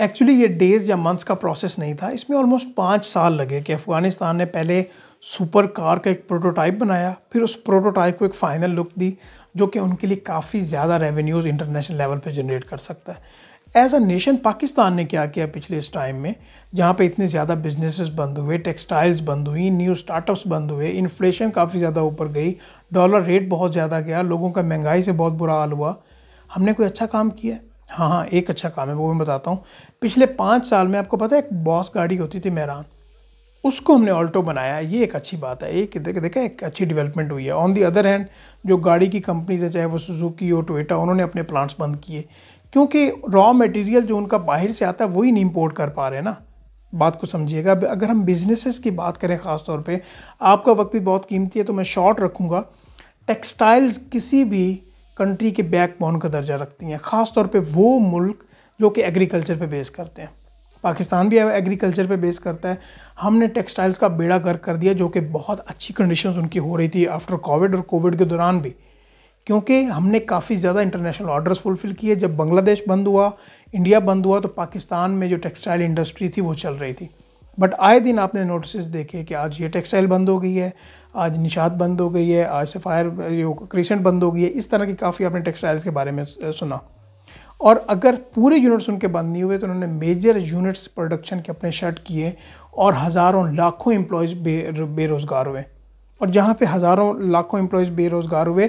actually ये days या months का प्रोसेस नहीं था इसमें ऑलमोस्ट पाँच साल लगे कि अफ़गानिस्तान ने पहले सुपर कार का एक प्रोटोटाइप बनाया फिर उस प्रोटोटाइप को एक फ़ाइनल लुक दी जो कि उनके लिए काफ़ी ज़्यादा रेवेन्यूज़ इंटरनेशनल लेवल पर जनरेट कर सकता है एज अ नेशन पाकिस्तान ने क्या किया पिछले इस टाइम में जहाँ पे इतने ज़्यादा बिजनेसेस बंद हुए टेक्सटाइल्स बंद हुई न्यू स्टार्टअप्स बंद हुए इन्फ्लेशन काफ़ी ज़्यादा ऊपर गई डॉलर रेट बहुत ज़्यादा गया लोगों का महंगाई से बहुत बुरा हाल हुआ हमने कोई अच्छा काम किया हाँ हाँ एक अच्छा काम है वो मैं बताता हूँ पिछले पाँच साल में आपको पता है एक बॉस गाड़ी होती थी मेहरान उसको हमने ऑल्टो बनाया ये एक अच्छी बात है एक देखा एक अच्छी डेवलपमेंट हुई है ऑन दी अदर हैंड जो गाड़ी की कंपनीज है चाहे वो सुजुकी हो टोटा उन्होंने अपने प्लांट्स बंद किए क्योंकि रॉ मटेरियल जो उनका बाहर से आता है वही नहीं इम्पोर्ट कर पा रहे हैं ना बात को समझिएगा अगर हम बिजनेसेस की बात करें ख़ास तौर आपका वक्त भी बहुत कीमती है तो मैं शॉर्ट रखूँगा टेक्सटाइल्स किसी भी कंट्री के बैकबोन का दर्जा रखती हैं ख़ास तौर पर वो मुल्क जो कि एग्रीकल्चर पर बेस करते हैं पाकिस्तान भी एग्रीकल्चर पे बेस करता है हमने टेक्सटाइल्स का बेड़ा गर्क कर दिया जो कि बहुत अच्छी कंडीशंस उनकी हो रही थी आफ्टर कोविड और कोविड के दौरान भी क्योंकि हमने काफ़ी ज़्यादा इंटरनेशनल ऑर्डर्स फुलफ़िल किए जब बांग्लादेश बंद हुआ इंडिया बंद हुआ तो पाकिस्तान में जो टेक्सटाइल इंडस्ट्री थी वो चल रही थी बट आए दिन आपने नोटिस देखे कि आज ये टेक्सटाइल बंद हो गई है आज निशात बंद हो गई है आज से फायर क्रिसेंट बंद हो गई है इस तरह की काफ़ी आपने टेक्सटाइल्स के बारे में सुना और अगर पूरे यूनिट्स उनके बंद नहीं हुए तो उन्होंने मेजर यूनिट्स प्रोडक्शन के अपने शर्ट किए और हज़ारों लाखों एम्प्लॉयज़ बे बेरोज़गार हुए और जहाँ पे हज़ारों लाखों एम्प्लॉयज़ बेरोज़गार हुए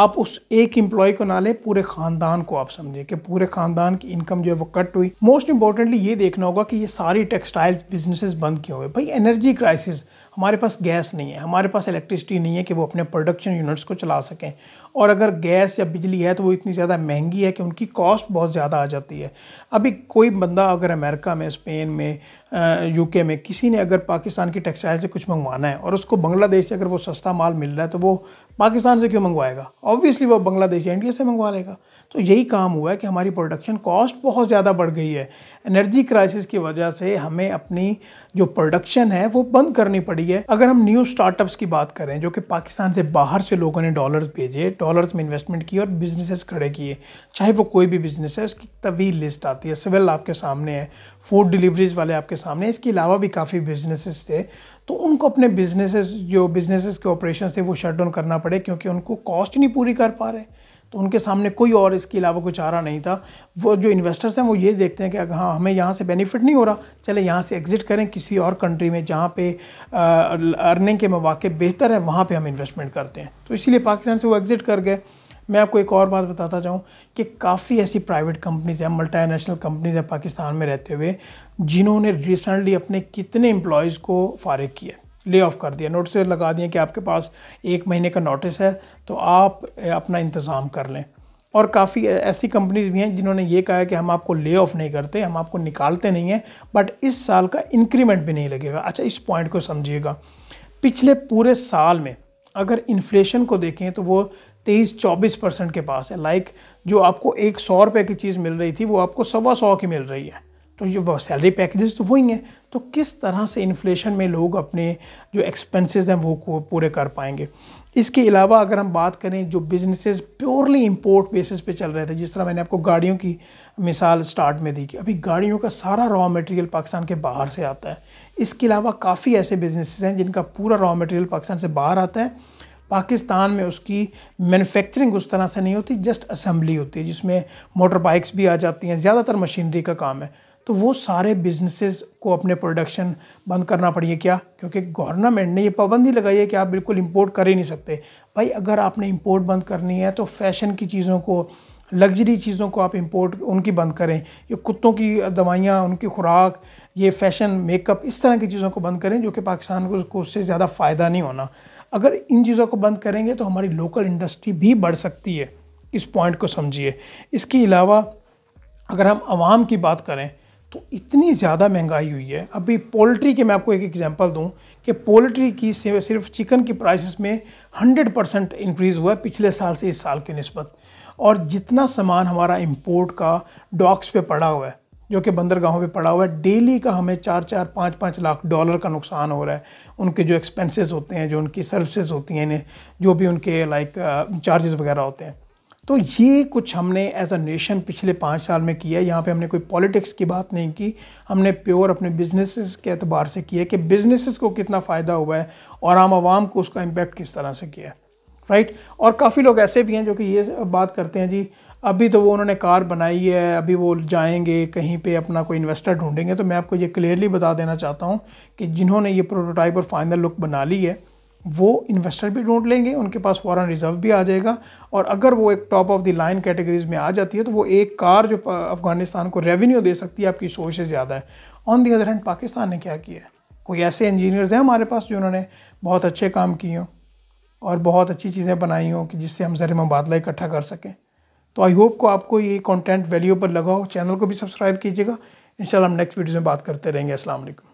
आप उस एक एम्प्लॉय को ना लें पूरे खानदान को आप समझें कि पूरे खानदान की इनकम जो है वो कट हुई मोस्ट इंपॉर्टेंटली ये देखना होगा कि ये सारी टेक्सटाइल्स बिजनेसेस बंद क्यों हुए भाई एनर्जी क्राइसिस हमारे पास गैस नहीं है हमारे पास इलेक्ट्रिसिटी नहीं है कि वो अपने प्रोडक्शन यूनिट्स को चला सकें और अगर गैस या बिजली है तो वो इतनी ज़्यादा महंगी है कि उनकी कॉस्ट बहुत ज़्यादा आ जाती है अभी कोई बंदा अगर अमेरिका में स्पेन में यूके में किसी ने अगर पाकिस्तान की टेक्सटाइल से कुछ मंगवाना है और उसको बांग्लादेश से अगर वो सस्ता माल मिल रहा है तो वो पाकिस्तान से क्यों मंगवाएगा ऑब्वियसली वो बांग्लादेश या इंडिया से मंगवा लेगा तो यही काम हुआ है कि हमारी प्रोडक्शन कॉस्ट बहुत ज़्यादा बढ़ गई है एनर्जी क्राइसिस की वजह से हमें अपनी जो प्रोडक्शन है वो बंद करनी पड़ी है अगर हम न्यू स्टार्टअप्स की बात करें जो कि पाकिस्तान से बाहर से लोगों ने डॉलर्स भेजे डॉलर्स में इन्वेस्टमेंट किए और बिजनेसेस खड़े किए चाहे वो कोई भी बिजनेस है उसकी तवील लिस्ट आती है सिविल आपके सामने है फूड डिलीवरीज वाले आपके सामने इसके अलावा भी काफ़ी बिजनेसेस थे तो उनको अपने बिजनेसेस जो बिजनेसेस के ऑपरेशन थे वो शट डाउन करना पड़े क्योंकि उनको कॉस्ट नहीं पूरी कर पा रहे तो उनके सामने कोई और इसके अलावा कोई चारा नहीं था वो जो इन्वेस्टर्स हैं वो ये देखते हैं कि अगर हाँ हमें यहाँ से बेनिफिट नहीं हो रहा चले यहाँ से एग्ज़िट करें किसी और कंट्री में जहाँ पे अर्निंग के मौाक़े बेहतर है वहाँ पे हम इन्वेस्टमेंट करते हैं तो इसीलिए पाकिस्तान से वो एग्ज़िट कर गए मैं आपको एक और बात बताता चाहूँ कि काफ़ी ऐसी प्राइवेट कंपनीज़ हैं मल्टीनेशनल कंपनीज़ हैं पाकिस्तान में रहते हुए जिन्होंने रिसेंटली अपने कितने एम्प्लॉयज़ को फारग किया ले ऑफ़ कर दिया नोटिस लगा दिए कि आपके पास एक महीने का नोटिस है तो आप अपना इंतज़ाम कर लें और काफ़ी ऐसी कंपनीज भी हैं जिन्होंने ये कहा है कि हम आपको ले ऑफ नहीं करते हम आपको निकालते नहीं हैं बट इस साल का इंक्रीमेंट भी नहीं लगेगा अच्छा इस पॉइंट को समझिएगा पिछले पूरे साल में अगर इन्फ्लेशन को देखें तो वो तेईस चौबीस परसेंट के पास है लाइक जो आपको एक सौ रुपये की चीज़ मिल रही थी वो आपको सवा सौ की मिल रही है तो ये सैलरी पैकेजेस तो वही हैं तो किस तरह से इन्फ्लेशन में लोग अपने जो एक्सपेंसेस हैं वो पूरे कर पाएंगे इसके अलावा अगर हम बात करें जो बिजनेसेस प्योरली इंपोर्ट बेसिस पे चल रहे थे जिस तरह मैंने आपको गाड़ियों की मिसाल स्टार्ट में दी कि अभी गाड़ियों का सारा रॉ मटेरियल पाकिस्तान के बाहर से आता है इसके अलावा काफ़ी ऐसे बिजनेसेस हैं जिनका पूरा रॉ मटेरियल पाकिस्तान से बाहर आता है पाकिस्तान में उसकी मैन्युफैक्चरिंग उस तरह से नहीं होती जस्ट असम्बली होती है जिसमें मोटर बाइक्स भी आ जाती हैं ज़्यादातर मशीनरी का काम है तो वो सारे बिजनेसेस को अपने प्रोडक्शन बंद करना पड़िए क्या क्योंकि गवर्नमेंट ने ये पाबंदी लगाई है कि आप बिल्कुल इम्पोर्ट कर ही नहीं सकते भाई अगर आपने इम्पोर्ट बंद करनी है तो फैशन की चीज़ों को लग्जरी चीज़ों को आप इम्पोर्ट उनकी बंद करें ये कुत्तों की दवाइयाँ उनकी खुराक ये फैशन मेकअप इस तरह की चीज़ों को बंद करें जो कि पाकिस्तान को उससे ज़्यादा फ़ायदा नहीं होना अगर इन चीज़ों को बंद करेंगे तो हमारी लोकल इंडस्ट्री भी बढ़ सकती है इस पॉइंट को समझिए इसके अलावा अगर हम आवाम की बात करें तो इतनी ज़्यादा महंगाई हुई है अभी पोल्ट्री के मैं आपको एक एग्जांपल दूं कि पोल्ट्री की सिर्फ चिकन की प्राइसेस में 100 परसेंट इंक्रीज़ हुआ है पिछले साल से इस साल की नस्बत और जितना सामान हमारा इंपोर्ट का डॉक्स पे पड़ा हुआ है जो कि बंदरगाहों पे पड़ा हुआ है डेली का हमें चार चार पाँच पाँच लाख डॉलर का नुकसान हो रहा है उनके जो एक्सपेंसेस होते हैं जो उनकी सर्विसेज होती हैं इन्हें जो भी उनके लाइक चार्जेस uh, वगैरह होते हैं तो ये कुछ हमने एज अ नेशन पिछले पाँच साल में किया है यहाँ पे हमने कोई पॉलिटिक्स की बात नहीं की हमने प्योर अपने बिज़नेस के अतबार से किया कि बिज़नेसिस को कितना फ़ायदा हुआ है और आम आवाम को उसका इम्पेक्ट किस तरह से किया है राइट और काफ़ी लोग ऐसे भी हैं जो कि ये बात करते हैं जी अभी तो वो उन्होंने कार बनाई है अभी वो जाएंगे कहीं पे अपना कोई इन्वेस्टर ढूंढेंगे तो मैं आपको ये क्लियरली बता देना चाहता हूँ कि जिन्होंने ये प्रोटोटाइप और फाइनल लुक बना ली है वो इन्वेस्टर भी ढूंढ लेंगे उनके पास फ़ॉरन रिज़र्व भी आ जाएगा और अगर वो एक top of the line categories में आ जाती है तो वो एक कार जो अफगानिस्तान को रेवेन्यू दे सकती है आपकी सोच से ज़्यादा है on the other hand Pakistan ने क्या किया है कोई ऐसे इंजीनियर्स हैं हमारे पास जो उन्होंने बहुत अच्छे काम किए हों और बहुत अच्छी चीज़ें बनाई हों कि जिससे हम जर मुबादला इकट्ठा कर सकें तो आई होप को आपको ये कंटेंट पर लगा हो चैनल को भी सब्सक्राइब कीजिएगा इंशाल्लाह हम नेक्स्ट वीडियो में बात करते रहेंगे अस्सलाम वालेकुम